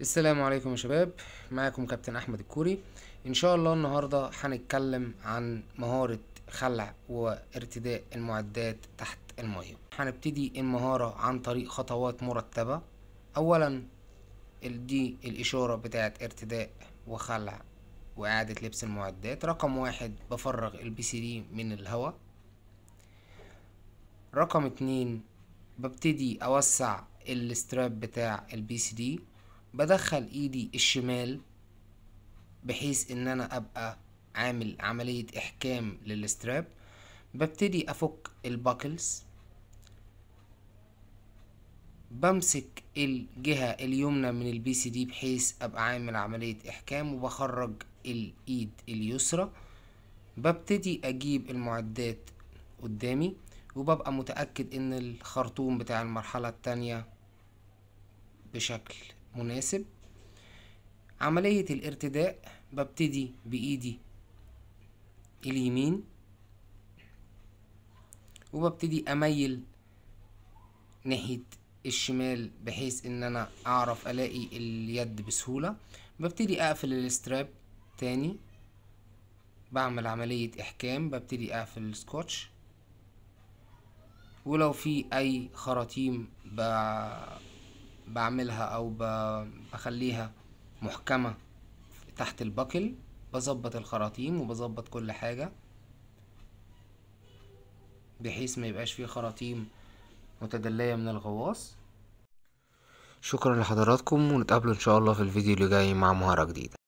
السلام عليكم يا شباب معاكم كابتن احمد الكوري ان شاء الله النهارده هنتكلم عن مهاره خلع وارتداء المعدات تحت الميه هنبتدي المهاره عن طريق خطوات مرتبه اولا دي الاشاره بتاعه ارتداء وخلع واعاده لبس المعدات رقم واحد بفرغ البي سي دي من الهواء رقم اتنين ببتدي اوسع الاستراب بتاع البي سي دي بدخل ايدي الشمال بحيث ان انا ابقى عامل عملية احكام للستراب ببتدي افك الباكلز بمسك الجهة اليمنى من البي سي دي بحيث ابقى عامل عملية احكام وبخرج الايد اليسرى ببتدي اجيب المعدات قدامي وببقى متأكد ان الخرطوم بتاع المرحلة التانية بشكل مناسب عملية الارتداء ببتدي بإيدي اليمين وببتدي أميل ناحية الشمال بحيث ان انا اعرف الاقي اليد بسهولة ببتدي اقفل الستراب تاني بعمل عملية احكام ببتدي اقفل السكوتش ولو في اي خراطيم بعملها او بخليها محكمة تحت الباكل بظبط الخراطيم وبظبط كل حاجة بحيث ما يبقاش فيه خراطيم متدلية من الغواص شكرا لحضراتكم ونتقابلوا ان شاء الله في الفيديو اللي جاي مع مهارة جديدة